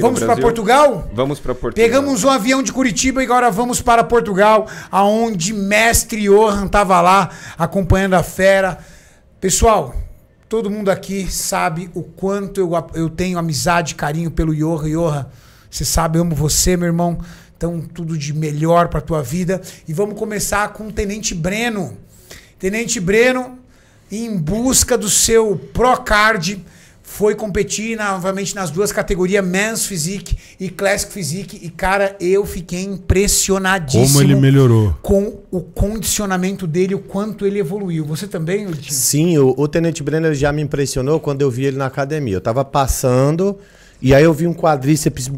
vamos para Portugal? Vamos para Portugal. Pegamos um avião de Curitiba e agora vamos para Portugal, aonde mestre Johan estava lá acompanhando a fera. Pessoal, todo mundo aqui sabe o quanto eu, eu tenho amizade, carinho pelo Johan. Johan, você sabe, eu amo você, meu irmão. Então, tudo de melhor para tua vida. E vamos começar com o Tenente Breno. Tenente Breno, em busca do seu Procard. card foi competir novamente nas duas categorias, Men's Physique e Classic Physique. E, cara, eu fiquei impressionadíssimo. Como ele melhorou. Com o condicionamento dele, o quanto ele evoluiu. Você também, Udinho? Sim, o, o Tenente Brenner já me impressionou quando eu vi ele na academia. Eu tava passando e aí eu vi um quadríceps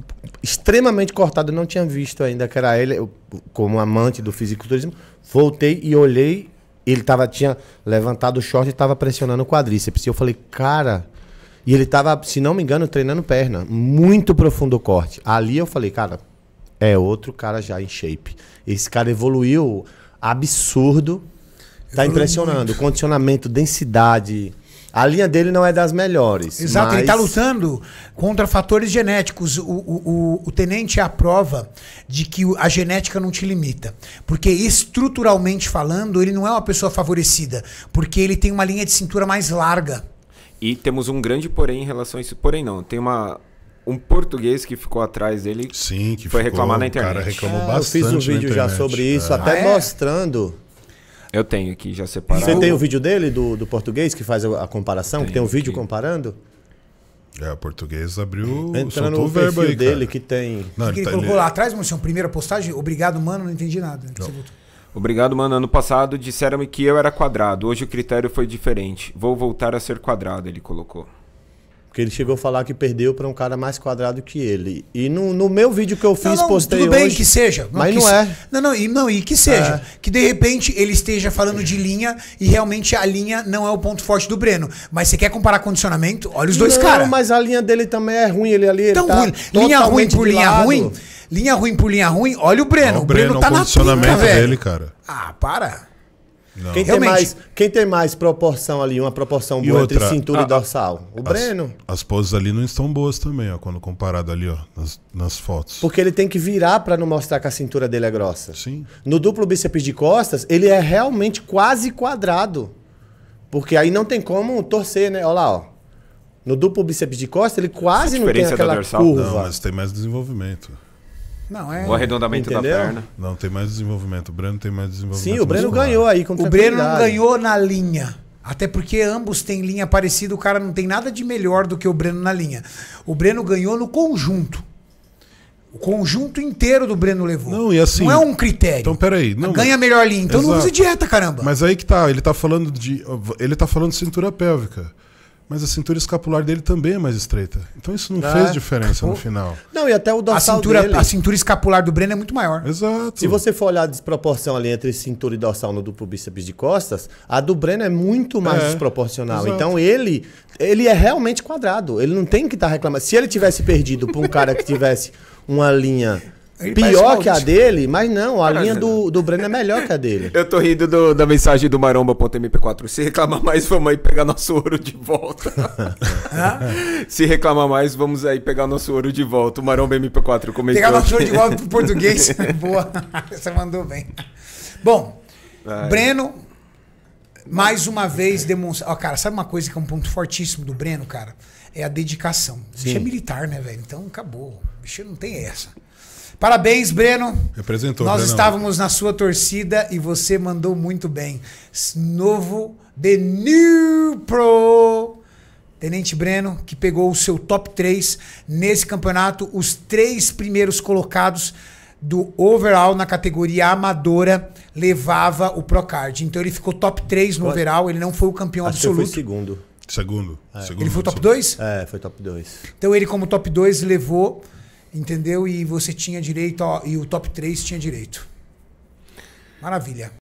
extremamente cortado. Eu não tinha visto ainda que era ele, eu, como amante do fisiculturismo. Voltei e olhei. Ele tava, tinha levantado o short e estava pressionando o quadríceps. E eu falei, cara e ele tava, se não me engano, treinando perna. Muito profundo o corte. Ali eu falei, cara, é outro cara já em shape. Esse cara evoluiu absurdo. Tá impressionando. Muito. Condicionamento, densidade. A linha dele não é das melhores. Exato, tá mas... ele está lutando contra fatores genéticos. O, o, o, o, tenente é a prova de que a genética não te limita. Porque estruturalmente falando, ele não é uma pessoa favorecida. Porque ele tem uma linha de cintura mais larga. E temos um grande porém em relação a isso. Porém, não. Tem uma, um português que ficou atrás dele. Sim, que foi ficou, reclamar na internet. O cara reclamou bastante. Ah, eu fiz um vídeo já sobre isso, é. até ah, é? mostrando. Eu tenho aqui já separado. Você tem o vídeo dele, do, do português, que faz a, comparação? Tenho que tem um vídeo aqui. comparando? É, o português abriu. Entrando no o verbo aí, dele cara. que tem. Não, que ele, tá, colocou ele... lá atrás, moção? primeira postagem. Obrigado, mano, não entendi nada. Não. Obrigado, mano. Ano passado disseram-me que eu era quadrado. Hoje o critério foi diferente. Vou voltar a ser quadrado, ele colocou. Porque ele chegou a falar que perdeu para um cara mais quadrado que ele. E no, no meu vídeo que eu fiz, não, não, postei tudo bem hoje, que seja. Não, mas que não se... é. Não, não, e, não, e que seja. É. Que de repente ele esteja falando de linha e realmente a linha não é o ponto forte do Breno. Mas você quer comparar condicionamento? Olha os dois caras. Mas a linha dele também é ruim. Ele ali Tão ele tá ruim. Linha ruim por linha lado. ruim. Linha ruim por linha ruim, olha o Breno. o Breno, Breno tá o posicionamento na pinta, dele, cara. Ah, para. Não. Quem, tem mais, quem tem mais proporção ali, uma proporção boa outra, entre cintura a, e dorsal? O as, Breno. As poses ali não estão boas também, ó, quando comparado ali, ó, nas, nas fotos. Porque ele tem que virar para não mostrar que a cintura dele é grossa. Sim. No duplo bíceps de costas, ele é realmente quase quadrado. Porque aí não tem como torcer, né? Olha lá, ó. No duplo bíceps de costas, ele quase não tem é aquela curva. Não, mas tem mais desenvolvimento. Não, é. O arredondamento Entendeu? da perna. Não, tem mais desenvolvimento. O Breno tem mais desenvolvimento. Sim, o Breno muscular. ganhou aí. Com o Breno não ganhou na linha. Até porque ambos têm linha parecida, o cara não tem nada de melhor do que o Breno na linha. O Breno ganhou no conjunto. O conjunto inteiro do Breno levou. Não, e assim. Não é um critério. Então, peraí. Não, ganha melhor linha. Então exato. não use dieta, caramba. Mas aí que tá. Ele tá falando de. Ele tá falando de cintura pélvica mas a cintura escapular dele também é mais estreita. Então isso não é. fez diferença no final. Não, e até o dorsal a cintura, dele... A cintura escapular do Breno é muito maior. Exato. Se você for olhar a desproporção ali entre cintura e dorsal no duplo bíceps de costas, a do Breno é muito mais é. desproporcional. Exato. Então ele ele é realmente quadrado. Ele não tem que estar tá reclamando. Se ele tivesse perdido para um cara que tivesse uma linha ele Pior que a dele, mas não, a linha do, do Breno é melhor que a dele. Eu tô rindo do, da mensagem do maromba.mp4. Se reclamar mais, vamos aí pegar nosso ouro de volta. Se reclamar mais, vamos aí pegar nosso ouro de volta. O Maromba MP4 comentou. Pegar nosso ouro de volta pro português. Boa, você mandou bem. Bom, Ai. Breno, mais uma vez demonstra. Ó, cara, sabe uma coisa que é um ponto fortíssimo do Breno, cara? É a dedicação. Você é militar, né, velho? Então acabou. Bicho não tem essa. Parabéns, Breno. Representou. Nós Breno. Né, estávamos na sua torcida e você mandou muito bem. Novo The New Pro. Tenente Breno, que pegou o seu top 3 nesse campeonato, os três primeiros colocados do overall na categoria amadora levava o Procard. Então ele ficou top 3 no overall, ele não foi o campeão Acho absoluto. Que foi segundo. Segundo. É. segundo. Ele foi top 2? É, foi top 2. Então ele, como top 2, levou Entendeu? E você tinha direito, ó, e o top 3 tinha direito. Maravilha.